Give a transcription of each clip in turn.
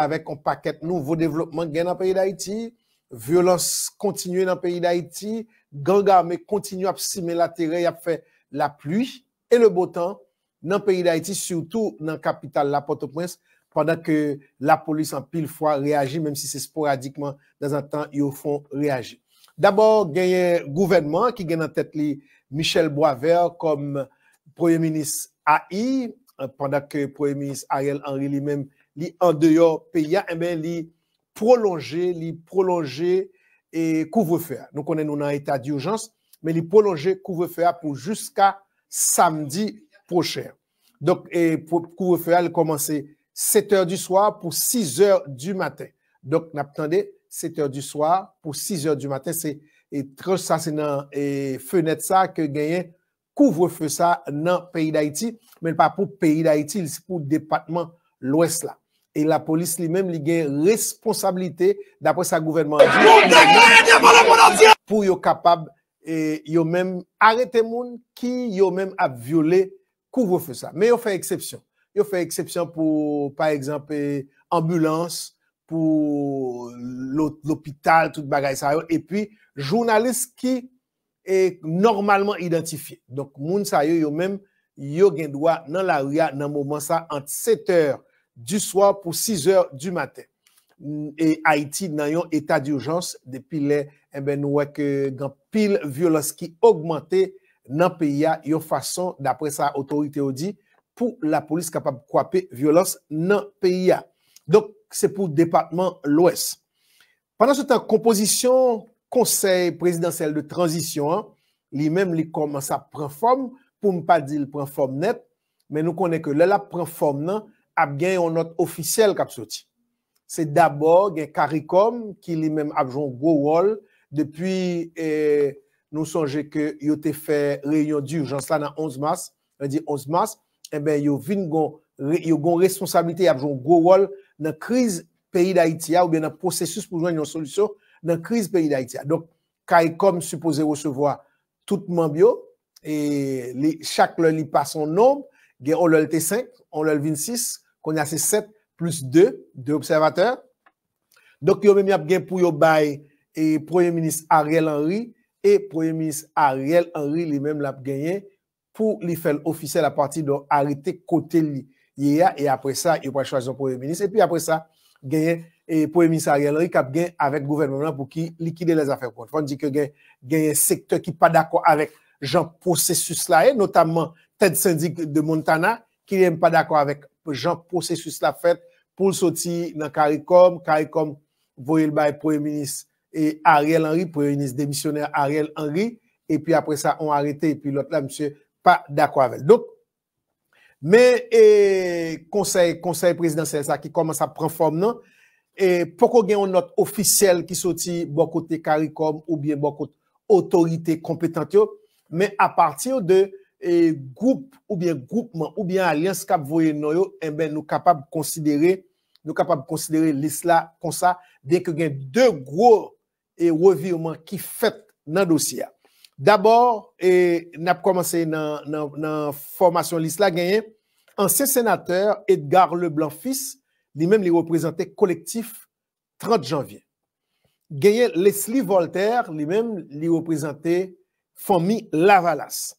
avek an paket nouvo devlopman gen an peyi da iti, vyolos kontinye nan peyi da iti, ganga me kontinye ap sime la tere, ap fe la pluye, e le botan nan peyi da iti, sou tou nan kapital la Port-au-Prince, pandan ke la polis an pil fwa reagi, menm si se sporadikman nan an tan yo fon reagi. Dabor genye gouvenman ki gen an tet li Michel Boisvert kom proye minis AI, pandan ke proye minis Ariel Henry li menm en dehors pays, eh men prolonger, li prolonger et couvre-feu. Nous connaissons un état d'urgence, mais li prolonger couvre-feu pour jusqu'à samedi prochain. Donc, et pour couvre-feu, elle commence 7 h du soir pour 6 h du matin. Donc, n'attendez 7 h du soir pour 6 heures du matin. C'est ça, c'est dans et fenêtre ça que gagne couvre-feu ça dans le pays d'Haïti, mais pas pour le pays d'Haïti, c'est pour le département l'Ouest là. E la polis li men li gen responsabilite d'apre sa gouvenman. Pou yo kapab, e, yo men arete moun ki yo men ap viole kou vo fe sa. Me yo fe eksepsyon. Yo fe eksepsyon pou par eksempè e, ambulans, pou l'opital, tout bagay sa yo. E pi, jounalist ki e normalman identifiye. Donk moun sa yo yo men yo gen dwa nan la ouya nan mouman sa ant seter du swa pou 6 eur du mate. E Haiti nan yon eta di oujans, depi le mben nouweke gan pil violans ki augmente nan PIA yon fason, dapre sa otorite ou di, pou la polis kapap kwape violans nan PIA. Dok, se pou departman l'OES. Pendan se tan kompozisyon konsey prezidansel de tranjisyon, li menm li koman sa pren form pou mpa di l pren form net, men nou konen ke lè la pren form nan ap gen yon not ofisyele kap soti. Se dabor gen karikom ki li men ap jon gwo wol depi e, nou sonje ke yo te fe reyon du jan sla nan 11 mars, e ben yo vin gon yo gon responsabilite ap jon gwo wol nan kriz peyi da iti ya ou gen nan prosesus pou jwen yon solusyon nan kriz peyi da iti ya. Donk karikom supose wesevoa toutman byo e chak loli pasan nom gen yon lel T5, yon lel 26, kon yase 7 plus 2, 2 observateur. Dok yon men mi ap gen pou yon baye e proye minis Ariel Henry e proye minis Ariel Henry li men ap genyen pou li fel ofise la parti don harite kote li ye ya e apre sa yon prej chwazon proye minis e pi apre sa genyen e proye minis Ariel Henry kap gen avèk gouvenmen pou ki likide les afèr pou an. Fond di ke genyen sektor ki pa d'akwa avèk jan prosesus la e, notamman Ted Syndic de Montana, ki li em pa d'akwa avek jan prosesus la fet pou soti nan Karikom, Karikom voyel bay proye minis Ariel Henry, proye minis demisyoner Ariel Henry, e pi apre sa on arete, e pi lot la msye pa d'akwa avek. Me, konsey, konsey prezidansel sa ki koman sa pranform nan, poko gen yon not ofissel ki soti bo kote Karikom ou bien bo kote otorite kompetantyo, men apatir de eh, goup ou bien goupman ou bien alianskap voye noyo, en eh ben nou kapab konsidere, nou kapab konsidere l'Isla konsa, denke gen de gwo eh, revirman ki fet nan dosya. Dabor, e nap komanse nan formasyon l'Isla genye, ansye senater Edgar le Blanfis, li men li reprezente kolektif 30 janvien. Genye Leslie Voltaire, li men li reprezente Fomi Lavalas.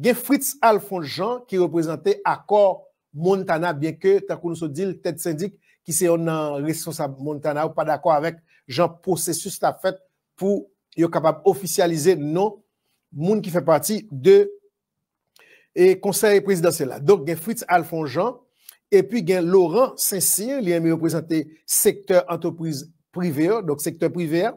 Gen Fritz Alfonjan, ki reprezenté akor Montana, bien ke takounou so dil, tèd syndik, ki se yon nan resonsa Montana, ou pa d'akor avèk, jan prosesus ta fèt, pou yo kapab ofisyalize nan moun ki fè pati de konser e, et presidansè la. Donk gen Fritz Alfonjan, epi gen Laurent Saint-Cyr, li yon me reprezenté sektèr entreprise privè, donk sektèr privè,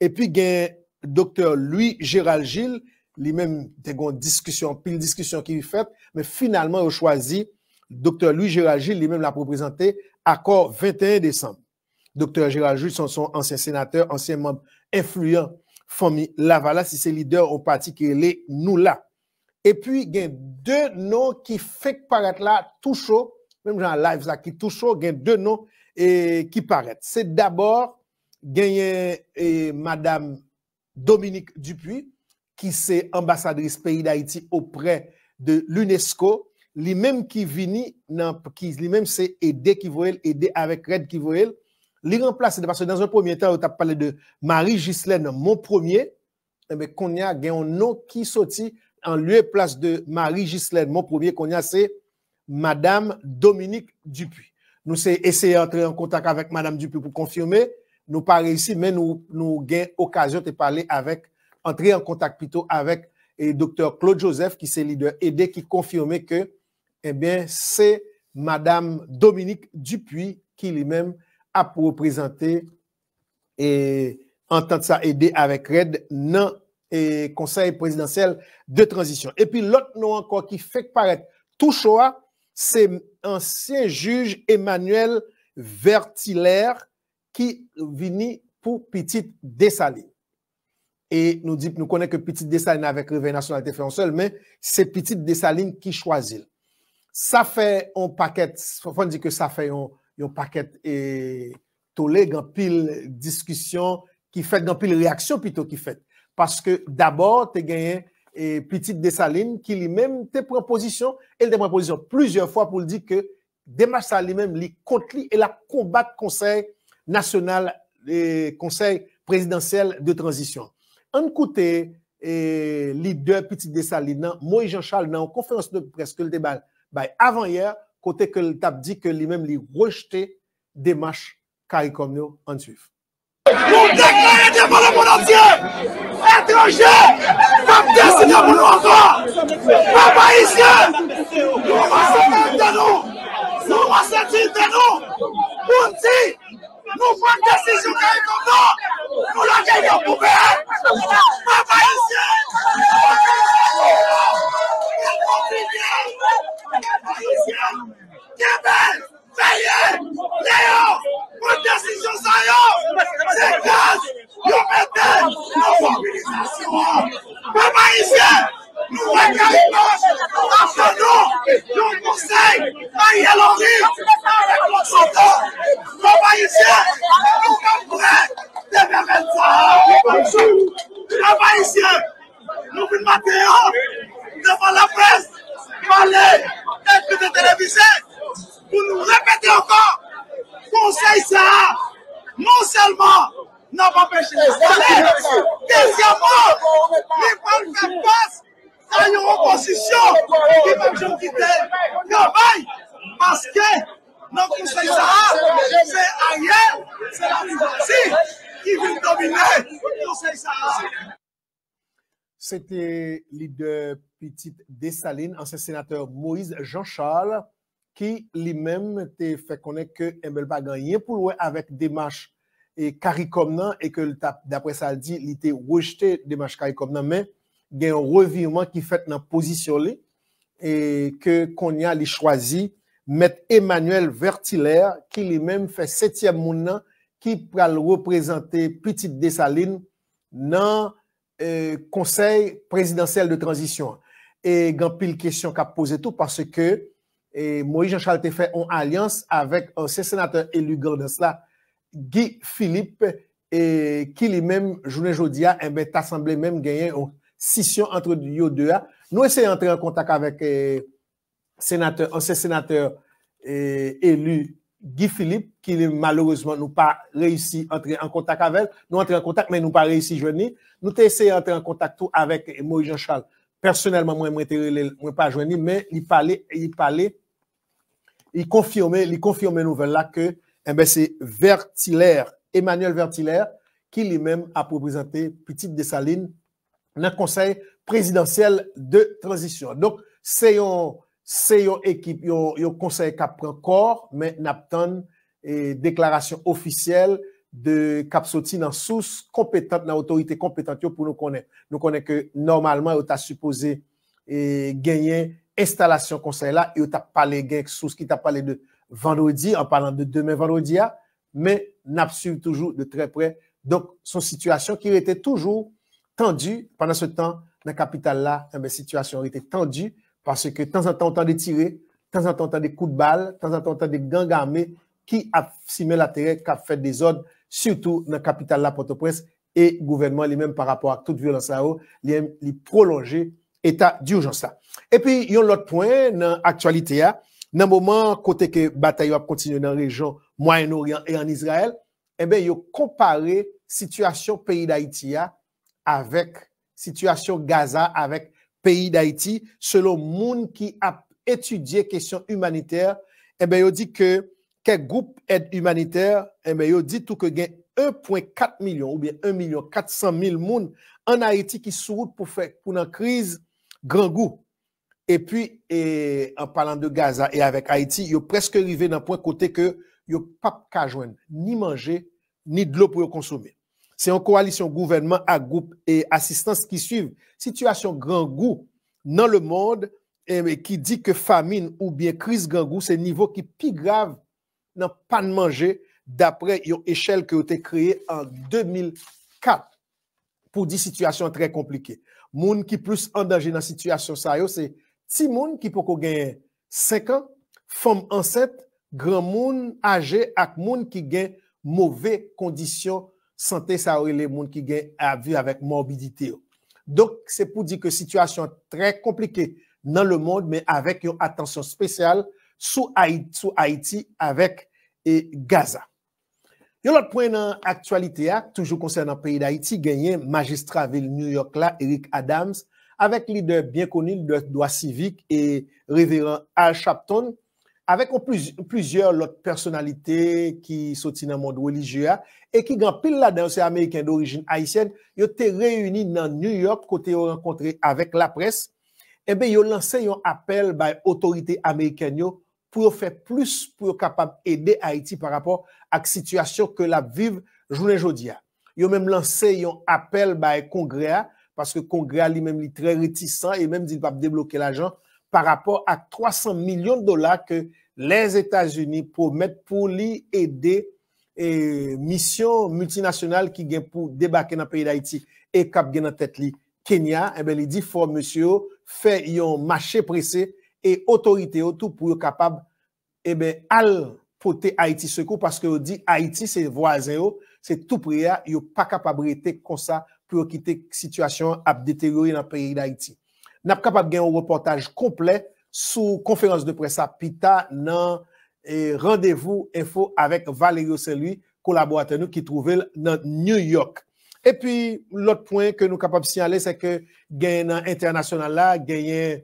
epi gen doktèr Louis Gérald Gilles, li men te gon diskusyon, pil diskusyon ki vi fet, men finalman yo chwazi Dr. Louis Gérald Gilles, li men la pou prezente akor 21 Desem. Dr. Gérald Gilles son son ansyen senater, ansyen man influyen Fomi Lavalas, si se lider ou pati ki ele nou la. E pi gen dè nou ki fek paret la tou show, men gen a live la ki tou show, gen dè nou e, ki paret. Se d'abor gen yon e, Madame Dominique Dupuis, qui c'est ambassadrice pays d'Haïti auprès de l'UNESCO, lui-même qui vini, qui lui-même c'est aider qui voyait, aider avec Red qui voyait, lui remplacer parce que dans un premier temps, tu as parlé de Marie Gislaine, mon premier, mais qu'on y a un nom qui sorti en lieu et place de Marie Gislaine, mon premier qu'on y a, c'est Madame Dominique Dupuis. Nous c'est essayé d'entrer en contact avec Madame Dupuis pour confirmer. Nous pas réussi, mais nous nous eu occasion de parler avec entrer en contact plutôt avec le docteur Claude Joseph, qui c'est leader aidé, qui confirmait que, eh bien, c'est Madame Dominique Dupuis qui lui-même a pour représenter et que ça aider avec Red non et conseil présidentiel de transition. Et puis l'autre nom encore qui fait paraître tout choix, c'est ancien juge Emmanuel Vertilaire qui vini pour petite Dessaline. Et nous connait que Petite Dessaline avèk réveil nationalité féronselle, mais c'est Petite Dessaline qui choisit. Ça fait un paquet, enfin, je dis que ça fait un paquet et tout l'est, il y a pile discussion qui fait, il y a pile réaction plutôt qui fait. Parce que d'abord, t'es gagné e, Petite Dessaline qui lui-même t'est pris en position, elle t'est pris en position plusieurs fois pour le dire que Demarsaline-même l'y contenit et la combatte le Conseil Présidentiel de Transition. An koute e, li de pitide sali nan, mou i Jean-Charles nan konferans nou prez kou l de bal, bay avan yer kote ke l tap di ke li men li rejte de mash kari komyo an tif. Moun dek la yon depan an moun antyen, etranjen, pap desi yon moun anto, pap aisyen, nou masan ten nou, nou masan ten nou, moun ti, Nou fwak desisyon gen yon man, nou la gen yon poube, an eh? pa yisi. nous venons maintenant devant la presse, parler être de télévisé, pour nous répéter encore, conseil Sahara, non seulement n'a pas péché, deuxièmement, il faut faire face à une opposition qui va quitter travail, parce que dans le Conseil Sahara, c'est Ariel, c'est la démocratie qui veut dominer le Conseil Sahara. se te li de Petite Desalines, ansen senateur Moïse Jean Charles, ki li men te fè konen ke Mbelba ganyen pou lwen avèk Demache Karikom nan, e ke dapre sa al di, li te wèjte Demache Karikom nan, men gen revirement ki fèt nan posisyon li, e ke konen li chwazi, met Emmanuel Vertilère, ki li men fè sètyem moun nan, ki pral reprezenté Petite Desalines nan E, konsey prezidansel de tranzisyon. E gen pil kesyon ka pose tout parce ke e, Moïse Jean-Charles Teffet an alians avèk anse senatèr elu gandans la Guy Philippe e, ki li men jounen jodi a en bet asemble men genyen an sisyon antre yo dewa. Nou esè yon tre an kontak avèk anse senatèr elu Guy Philippe, qui malheureusement nous pas réussi à entrer en contact avec, nous entrer en contact, mais nous pas réussi à joindre. Nous avons essayé d'entrer en contact avec Moïse Jean-Charles. Personnellement, moi, je pas joigni, mais il parlait, il parlait, il confirmait, il confirmait la nouvelle là que eh ben, c'est Vertilaire, Emmanuel Vertilaire, qui lui-même a représenté Petite Dessaline dans le conseil présidentiel de transition. Donc, c'est un Se yon ekip, yon konsey kap pren kor, men nap ton e, deklarasyon ofisyel de kap soti nan sous kompetant, nan otorite kompetant yo pou nou konen. Nou konen ke normalman yo ta supose genyen instalasyon konsey la, yo ta pale genk sous ki ta pale de vendredi, an palan de demen vendredi ya, men nap soum toujou de tre pre. Donk son sitwasyon ki yo ete toujou tendu, pandan se tan nan kapital la, tenbe eh sitwasyon yo ete tendu, Parce que de temps en temps, on entend des tirés, de temps en temps, on entend des coups de balle, de temps en temps, on entend des gangs armés qui a l'intérêt la qui a fait des ordres, surtout dans la capitale, la Port-au-Prince, et le gouvernement lui-même par rapport à toute violence là-haut, il prolonger l'état d'urgence là. Et puis, il y a un autre point dans l'actualité, hein. dans le moment côté que bataille va continuer dans la région Moyen-Orient et en Israël, eh bien, il a comparé situation pays d'Haïti hein, avec la situation Gaza avec pays d'Haïti, selon gens qui a étudié question humanitaire, eh bien, il dit que quel groupe aide humanitaire, eh ben, dit tout que 1.4 million ou bien 1 million 400 000 monde en Haïti qui sont pour faire pour une crise grand goût. Et puis, en parlant de Gaza et avec Haïti, ils ont presque arrivé d'un point côté que ils n'ont pas qu'à joindre ni manger, ni de l'eau pour consommer. Se yon koalisyon gouvenman a goup e asistans ki suiv. Sityasyon gran goup nan le mond ki eh, di ke famine ou bien kriz gran goup, se nivou ki pi grav nan pan manje dapre yon eshel ki ou te kreye an 2004 pou di sityasyon tre komplike. Moun ki plus andaje nan sityasyon sa yo, se ti moun ki pou ko genye 5 an, fom anset, gran moun age ak moun ki genye mouve kondisyon. Sante sa ou e le moun ki gen avi avèk morbidite yo. Donk se pou di ke situasyon trè komplike nan le moun men avèk yon atensyon spesyal sou Haiti avèk e Gaza. Yon lot pwen nan aktualite ak toujou konsen nan peyi d'Haïti genyen magistra vil New York la Eric Adams avèk lider byen konil de doa sivik e reveren Al Chapton avek ou plusieurs lot personalite ki soti nan moun dwe ligya, e ki gan pil la danse Ameriken d'origin Haitien, yo te reyuni nan New York kote yo renkontre avek la pres, ebe yo lansen yon apel bay otorite Ameriken yo pou yo fe plus pou yo kapab ede Haiti par rapor ak situasyon ke la viv jounen jodia. Yo menm lansen yon apel bay kongrea, paske kongrea li menm li tre retisan, e menm di pap debloke la jan, par rapport a 300 milyon dola ke les Etats-Unis pou met pou li ede misyon multinasyonal ki gen pou debake nan peyi d'Haïti e kap gen nan tèt li Kenya, e ben li di fò monsiyo, fè yon mache presè, e otorite yo tout pou yo kapab e eh ben al pote Haïti seko, paske yo di Haïti se vwa zè yo, se tout pou ya, yo pa kapabri te konsa pou yo kite situasyon ap deterioui nan peyi d'Haïti. nap kapap gen yon reportaj komple sou konferans de presa Pita nan e, rendez-vous info avèk Valerio Selvi kolaboratè nou ki trouvel nan New York. E pi, lòt point ke nou kapap sin alè, se ke gen nan internasyonal la, gen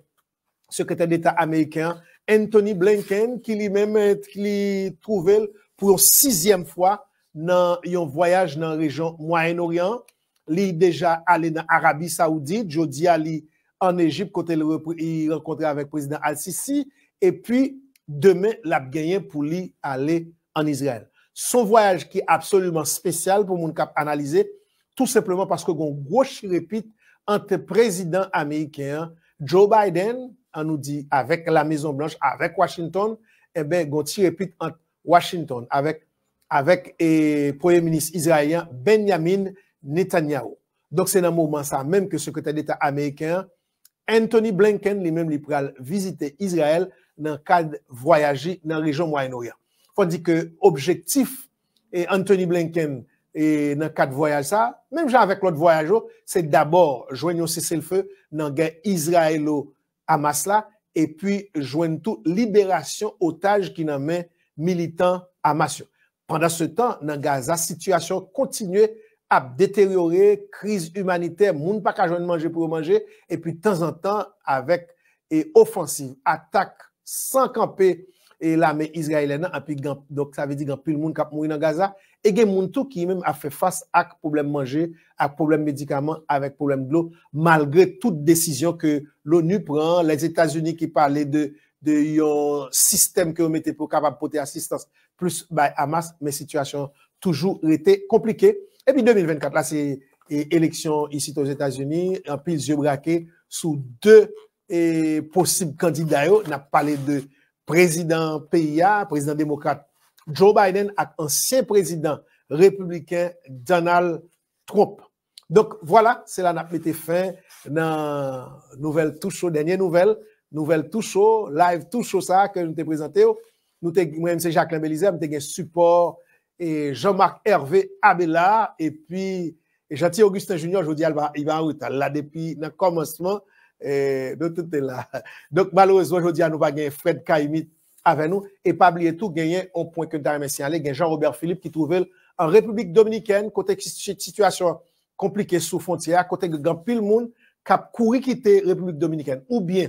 sekretè d'Etat amèyken, Anthony Blinken, ki li mèm ki li trouvel pou yon 6èm fwa nan yon voyaj nan rejon Moyen-Orient. Li deja alè nan Arabi-Saoudi, jodi alè en Égypte, côté il rencontrait avec le président Al-Sisi, et puis demain, l'a pour lui aller en Israël. Son voyage qui est absolument spécial pour mon cap analyser, tout simplement parce que gon gros répète entre président américain Joe Biden, on nous dit avec la Maison Blanche, avec Washington, et eh bien ben gon répète entre Washington avec avec le premier ministre israélien Benjamin Netanyahu. Donc c'est dans moment ça même que le secrétaire d'État américain Anthony Blinken lui-même il pral visiter Israël dans le cadre voyager dans la région Moyen-Orient. Faut dire que objectif et Anthony Blinken et dans le cadre voyage ça, même avec l'autre voyage, c'est d'abord joindre au le feu dans l'Israël à israélo et puis joindre tout libération otage qui n'en militants à Hamas. Pendant ce temps, dans Gaza, situation continue a détériorer, crise humanitaire, moun pa ka joindre manger pour manger, et puis de temps en temps, avec et offensive, attaque sans camper et l'armée israélienne, donc ça veut dire qu'il y le monde qui a mouru dans Gaza, et il y a qui même a fait face à problème manger, à problème médicaments, avec problème de l'eau, malgré toute décision que l'ONU prend, les États-Unis qui parlaient de de un système que vous mettez pour capable porter assistance plus à bah, Hamas, mais situation toujours été compliquée. Depi 2024, la se e leksyon isi toz Etats-Unis, an pil zyebrake sou de posib kandida yo, nap pale de prezident PIA, prezident demokrate Joe Biden at ansyen prezident republikan Donald Trump. Donk, wala, se la nap mete fin nan nouvel tou show, denye nouvel, nouvel tou show, live tou show sa ke nou te prezante yo. Nou te, mwen mse Jacques-Len Belize, mwen te gen support et Jean-Marc Hervé Abela, et puis Gentil Augustin Junior, je dis, il va en là depuis le commencement Donc, tout là. Donc, malheureusement, aujourd'hui, nous va gagner Fred Kaimit avec nous, et pas oublier tout, gagner au point que Darmen signalé, Jean-Robert Philippe qui trouvait en République dominicaine, côté situation compliquée sous frontière, côté grand pile monde qui a couru quitter République dominicaine, ou bien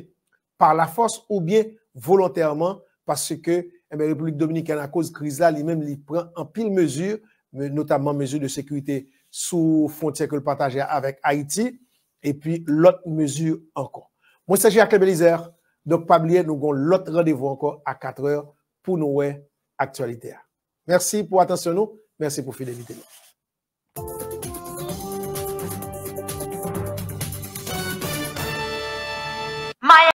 par la force, ou bien volontairement, Pase ke eh Republik Dominik an a koz kriz la li men li pren an pil mezur, notabman mezur de sekwite sou fontiè kul patajè avèk Haiti, epi lot mezur ankon. Mwen se jè ak lè belizer, dok pabliè nou gon lot radevou ankon a 4 hèr pou nou wè aktualite a. Mersi pou atensyon nou, mersi pou fidemite nou.